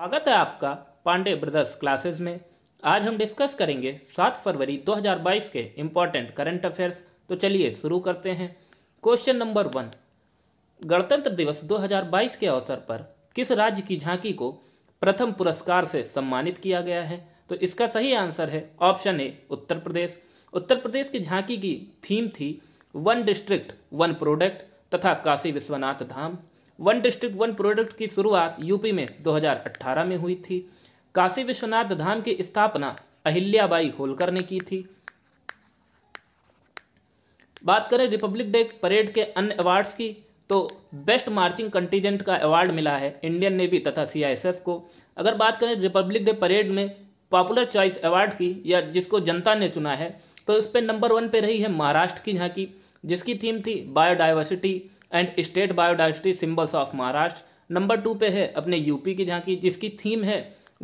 स्वागत है आपका पांडे ब्रदर्स क्लासेस में आज हम डिस्कस करेंगे 7 फरवरी 2022 के इम्पोर्टेंट करंट अफेयर्स तो चलिए शुरू करते हैं क्वेश्चन नंबर वन गणतंत्र दिवस 2022 के अवसर पर किस राज्य की झांकी को प्रथम पुरस्कार से सम्मानित किया गया है तो इसका सही आंसर है ऑप्शन ए उत्तर प्रदेश उत्तर प्रदेश की झांकी की थीम थी वन डिस्ट्रिक्ट वन प्रोडक्ट तथा Kashi Vishwanath Dham one district one product की शुरुआत यूपी में 2018 में हुई थी काशी विश्वनाथ धाम की स्थापना अहिल्याबाई होलकर ने की थी बात करें रिपब्लिक डे परेड के अन्य अवार्ड्स की तो बेस्ट मार्चिंग कंटीजेंट का अवार्ड मिला है इंडियन नेवी तथा सीआईएसएफ को अगर बात करें रिपब्लिक डे परेड में पॉपुलर चॉइस अवार्ड की या जिसको जनता ने चुना है तो इस पर नंबर वन पे रही है महाराष्ट्र की झांकी जिसकी थीम थी biodiversity and state biodiversity symbols of Maharashtra number two पे है अपने यूपी की झांकी जिसकी थीम है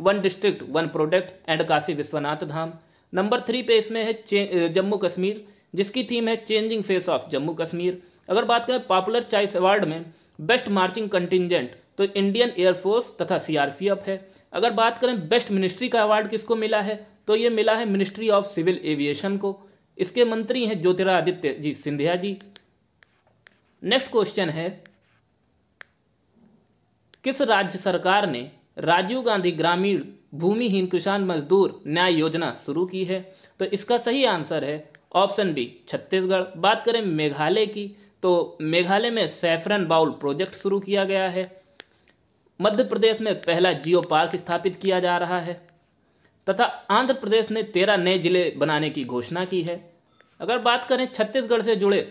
one district one product and Kashi Vishwanath Dham number three पे इसमें है जम्मू कश्मीर जिसकी थीम है changing face of Jammu Kashmir अगर बात करें पॉपुलर चॉइस अवार्ड में बेस्ट मार्चिंग कंटिजेंट तो इंडियन एयरफोर्स तथा सीआरपीएफ है अगर बात करें बेस्ट मिनिस्ट्री का अवार्ड किसको मिला है तो ये मिला है मिनिस्ट्री ऑफ सिविल एविएशन को इसके मंत्री हैं ज्योतिरादित्य जी सिंधिया जी नेक्स्ट क्वेश्चन है किस राज्य सरकार ने राजीव गांधी ग्रामीण भूमिहीन किसान मजदूर न्याय योजना शुरू की है तो इसका सही आंसर है ऑप्शन बी छत्तीसगढ़ बात करें मेघालय की तो मेघालय में सैफरन बाउल प्रोजेक्ट शुरू किया गया है मध्य प्रदेश में पहला जियो पार्क स्थापित किया जा रहा है तथा आंध्र प्रदेश ने तेरह नए जिले बनाने की घोषणा की है अगर बात करें छत्तीसगढ़ से जुड़े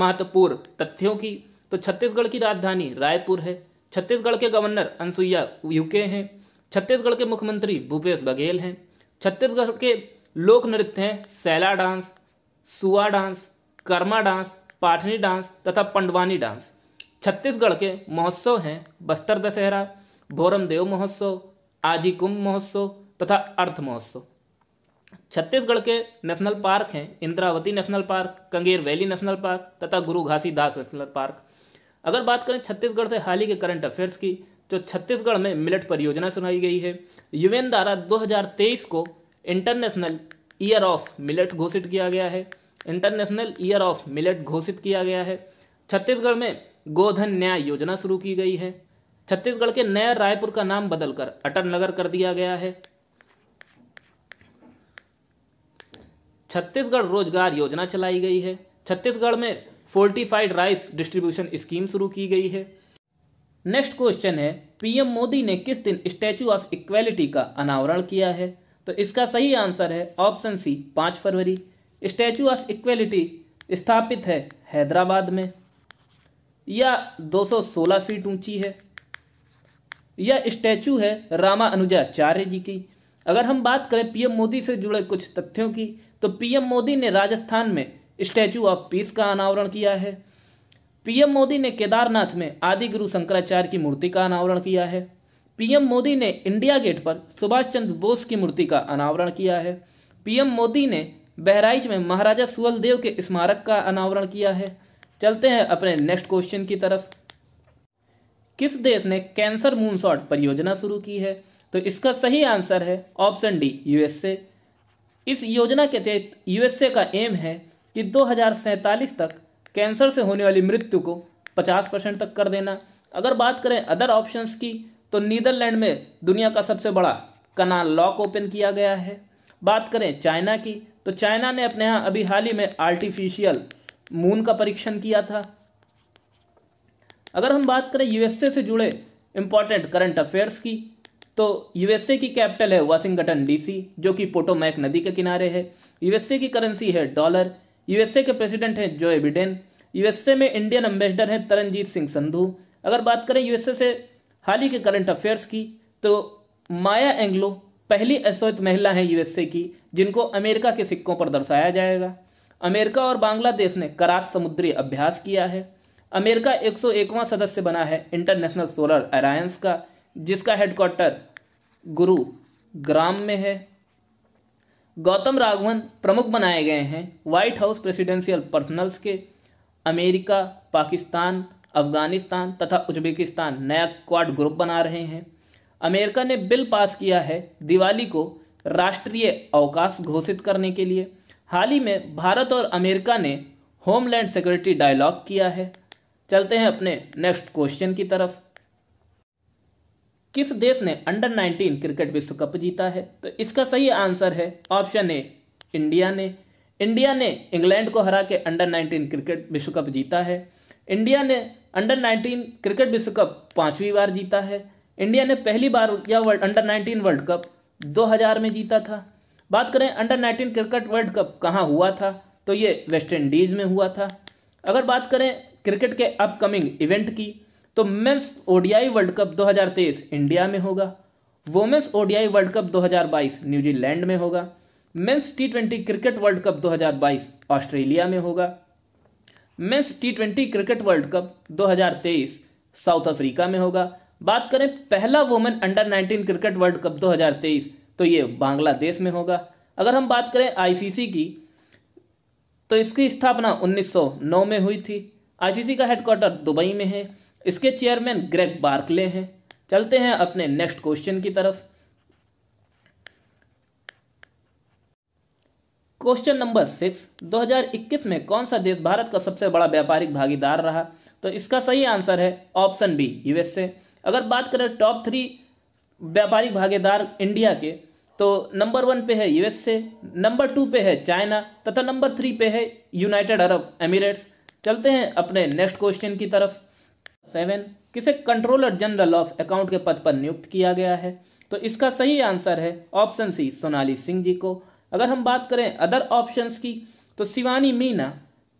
महत्वपूर्ण तथ्यों की तो छत्तीसगढ़ की राजधानी रायपुर है छत्तीसगढ़ के गवर्नर अनसुईया यूके हैं छत्तीसगढ़ के मुख्यमंत्री भूपेश बघेल हैं छत्तीसगढ़ के लोक नृत्य हैं Saila dance Sua dance Karma dance पाठनी डांस तथा पंडवानी डांस छत्तीसगढ़ के महोत्सव हैं बस्तर दशहरा देव महोत्सव आजी कुंभ महोत्सव तथा अर्थ महोत्सव छत्तीसगढ़ के नेशनल पार्क हैं Indravati national park Kanger valley national park तथा गुरु दास नेशनल पार्क अगर बात करें छत्तीसगढ़ से हाल ही के करंट अफेयर्स की तो छत्तीसगढ़ में मिलट परियोजना सुनाई गई है यूएन द्वारा 2023 को इंटरनेशनल ईयर ऑफ मिलट घोषित किया गया है इंटरनेशनल ईयर ऑफ मिलट घोषित किया गया है छत्तीसगढ़ में गोधन न्याय योजना शुरू की गई है छत्तीसगढ़ के नया रायपुर का नाम बदलकर अटल नगर कर दिया गया है छत्तीसगढ़ रोजगार योजना चलाई गई है छत्तीसगढ़ में फोर्टिफाइड राइस डिस्ट्रीब्यूशन स्कीम शुरू की गई है नेक्स्ट क्वेश्चन है पीएम मोदी ने किस दिन स्टैचू ऑफ इक्वेलिटी का अनावरण किया है तो इसका सही आंसर है ऑप्शन सी पाँच फरवरी स्टैचू ऑफ इक्वेलिटी स्थापित है हैदराबाद में यह 216 फीट ऊंची है यह स्टैचू है रामा अनुजाचार्य जी की अगर हम बात करें पीएम मोदी से जुड़े कुछ तथ्यों की तो पीएम मोदी ने राजस्थान में स्टैचू ऑफ पीस का अनावरण किया है पीएम मोदी ने केदारनाथ में आदि गुरु शंकराचार्य की मूर्ति का अनावरण किया है पीएम मोदी ने इंडिया गेट पर सुभाष चंद्र बोस की मूर्ति का अनावरण किया है पीएम मोदी ने बहराइच में महाराजा सुअलदेव के स्मारक का अनावरण किया है चलते हैं अपने नेक्स्ट क्वेश्चन की तरफ किस देश ने कैंसर मूनशॉट परियोजना शुरू की है तो इसका सही आंसर है ऑप्शन डी यूएसए इस योजना के तहत यूएसए का एम है कि दो तक कैंसर से होने वाली मृत्यु को 50 परसेंट तक कर देना अगर बात करें अदर ऑप्शंस की तो नीदरलैंड में दुनिया का सबसे बड़ा कनाल लॉक ओपन किया गया है बात करें चाइना की तो चाइना ने अपने यहाँ अभी हाल ही में आर्टिफिशियल मून का परीक्षण किया था अगर हम बात करें यूएसए से जुड़े इम्पॉर्टेंट करंट अफेयर्स की तो यूएसए की कैपिटल है वाशिंगटन डीसी जो कि पोटोमैक नदी के किनारे है यूएसए की करेंसी है डॉलर यूएसए के प्रेसिडेंट हैं जो बिडेन यूएसए में इंडियन एम्बेसडर हैं तरनजीत सिंह संधु अगर बात करें यूएसए से हाल ही के करंट अफेयर्स की तो माया एंग्लो पहली अश्वित महिला है यूएसए की जिनको अमेरिका के सिक्कों पर दर्शाया जाएगा अमेरिका और बांग्लादेश ने करात समुद्री अभ्यास किया है अमेरिका एक सदस्य बना है इंटरनेशनल सोलर अलायंस का जिसका हेडक्वार्टर गुरु ग्राम में है गौतम राघवन प्रमुख बनाए गए हैं व्हाइट हाउस प्रेसिडेंशियल पर्सनल्स के अमेरिका पाकिस्तान अफगानिस्तान तथा उज्बेकिस्तान नया क्वाड ग्रुप बना रहे हैं अमेरिका ने बिल पास किया है दिवाली को राष्ट्रीय अवकाश घोषित करने के लिए हाल ही में भारत और अमेरिका ने होमलैंड सिक्योरिटी डायलॉग किया है चलते हैं अपने नेक्स्ट क्वेश्चन की तरफ किस देश ने अंडर 19 क्रिकेट विश्व कप जीता है तो इसका सही आंसर है ऑप्शन ए इंडिया ने इंडिया ने इंग्लैंड को हरा के अंडर 19 क्रिकेट विश्व कप जीता है इंडिया ने अंडर 19 क्रिकेट विश्व कप पांचवी बार जीता है इंडिया ने पहली बार यह वर्ल्ड अंडर 19 वर्ल्ड कप 2000 में जीता था बात करें अंडर 19 क्रिकेट वर्ल्ड कप कहाँ हुआ था तो ये वेस्ट इंडीज़ में हुआ था अगर बात करें क्रिकेट के अपकमिंग इवेंट की तो men's ODI world cup 2023 India में होगा women's ODI world cup 2022 New Zealand में होगा men's T twenty cricket world cup 2022 Australia में होगा men's T twenty cricket world cup 2023 South Africa में होगा बात करें पहला women under 19 cricket world cup 2023 तो ये बांग्लादेश में होगा अगर हम बात करें आईसीसी की तो इसकी स्थापना 1909 में हुई थी आईसीसी का हेडक्वार्टर दुबई में है इसके चेयरमैन ग्रेग बार्कले हैं चलते हैं अपने नेक्स्ट क्वेश्चन की तरफ क्वेश्चन नंबर सिक्स 2021 में कौन सा देश भारत का सबसे बड़ा व्यापारिक भागीदार रहा तो इसका सही आंसर है ऑप्शन बी यूएसए अगर बात करें टॉप थ्री व्यापारिक भागीदार इंडिया के तो नंबर वन पे है यूएसए नंबर टू पे है चाइना तथा नंबर थ्री पे है यूनाइटेड अरब एमिरेट्स चलते हैं अपने नेक्स्ट क्वेश्चन की तरफ सेवन किसे कंट्रोलर जनरल ऑफ अकाउंट के पद पर नियुक्त किया गया है तो इसका सही आंसर है ऑप्शन सी सोनाली सिंह जी को अगर हम बात करें अदर ऑप्शन की तो शिवानी मीना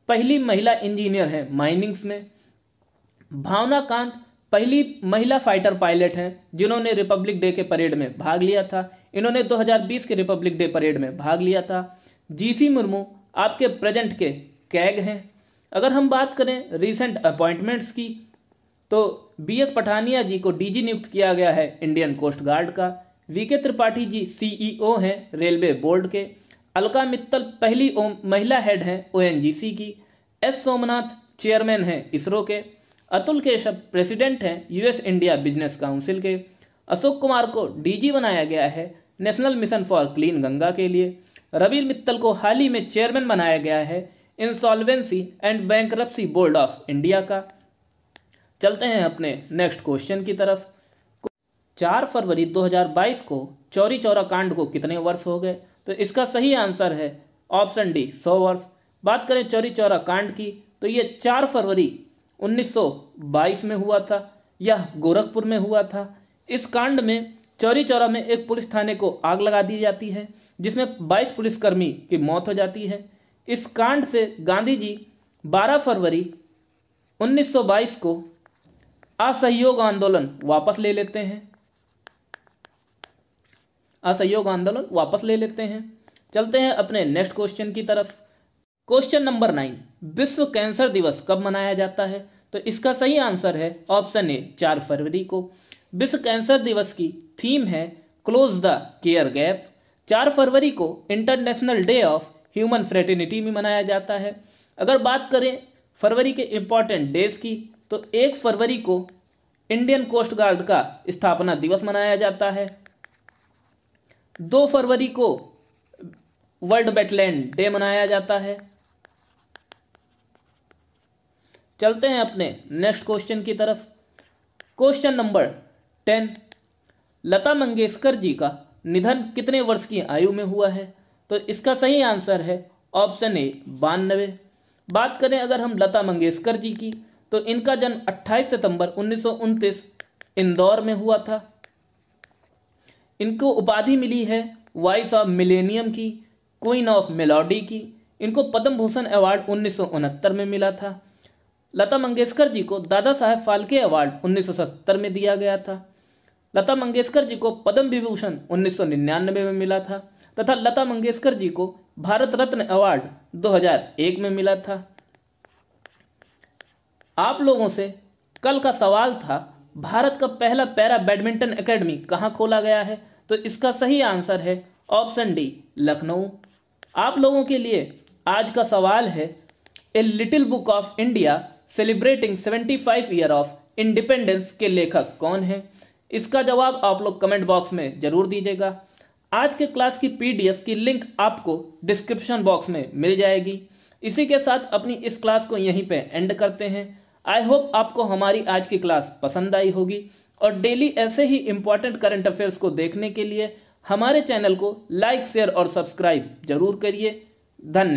पहली महिला इंजीनियर है माइनिंग्स में भावना कांत पहली महिला फाइटर पायलट हैं जिन्होंने रिपब्लिक डे के परेड में भाग लिया था इन्होंने 2020 के रिपब्लिक डे परेड में भाग लिया था जीसी मुर्मू आपके प्रेजेंट के कैग हैं अगर हम बात करें रीसेंट अपॉइंटमेंट्स की तो बी एस पठानिया जी को डीजी नियुक्त किया गया है इंडियन कोस्ट गार्ड का V K Tripathi ji CEO हैं रेलवे बोर्ड के अलका मित्तल पहली महिला हेड हैं ओएनजीसी की एस सोमनाथ चेयरमैन हैं इसरो के अतुल केशव प्रेसिडेंट हैं यूएस इंडिया बिजनेस काउंसिल के अशोक कुमार को डीजी बनाया गया है national mission for clean Ganga के लिए रवि मित्तल को हाल ही में चेयरमैन बनाया गया है insolvency and bank board of India का चलते हैं अपने नेक्स्ट क्वेश्चन की तरफ चार फरवरी 2022 को चौरी चौरा कांड को कितने वर्ष हो गए तो इसका सही आंसर है ऑप्शन डी सौ वर्ष बात करें चौरी चौरा कांड की तो ये चार फरवरी 1922 में हुआ था यह गोरखपुर में हुआ था इस कांड में चौरी चौरा में एक पुलिस थाने को आग लगा दी जाती है जिसमें 22 पुलिसकर्मी की मौत हो जाती है इस कांड से गांधी जी बारह फरवरी 1922 को असहयोग आंदोलन वापस ले लेते हैं असहयोग आंदोलन वापस ले लेते हैं चलते हैं अपने नेक्स्ट क्वेश्चन की तरफ क्वेश्चन नंबर नाइन विश्व कैंसर दिवस कब मनाया जाता है तो इसका सही आंसर है ऑप्शन ए चार फरवरी को विश्व कैंसर दिवस की थीम है क्लोज द केयर गैप चार फरवरी को international day of human fraternity में मनाया जाता है अगर बात करें फरवरी के इंपॉर्टेंट डेज की तो एक फरवरी को इंडियन कोस्ट गार्ड का स्थापना दिवस मनाया जाता है दो फरवरी को वर्ल्ड वेटलैंड डे मनाया जाता है चलते हैं अपने नेक्स्ट क्वेश्चन की तरफ question number ten Lata Mangeshkar ji का निधन कितने वर्ष की आयु में हुआ है तो इसका सही आंसर है ऑप्शन ए बानवे बात करें अगर हम लता मंगेशकर जी की तो इनका जन्म 28 सितंबर उन्नीस इंदौर में हुआ था इनको उपाधि मिली है वॉइस ऑफ मिलेनियम की क्वीन ऑफ मेलोडी की इनको पद्म भूषण अवार्ड उन्नीस में मिला था लता मंगेशकर जी को दादा साहेब फाल्के अवार्ड 1970 में दिया गया था लता मंगेशकर जी को पद्म विभूषण उन्नीस में मिला था तथा लता मंगेशकर जी को भारत रत्न अवार्ड 2001 में मिला था आप लोगों से कल का सवाल था भारत का पहला पैरा बैडमिंटन एकेडमी कहाँ खोला गया है तो इसका सही आंसर है ऑप्शन डी लखनऊ आप लोगों के लिए आज का सवाल है A little book of India celebrating 75 year of independence के लेखक कौन है इसका जवाब आप लोग कमेंट बॉक्स में जरूर दीजिएगा आज के क्लास की पीडीएफ की लिंक आपको डिस्क्रिप्शन बॉक्स में मिल जाएगी इसी के साथ अपनी इस क्लास को यहीं पे एंड करते हैं आई होप आपको हमारी आज की क्लास पसंद आई होगी और डेली ऐसे ही इंपॉर्टेंट करंट अफेयर्स को देखने के लिए हमारे चैनल को लाइक शेयर और सब्सक्राइब जरूर करिए धन्यवाद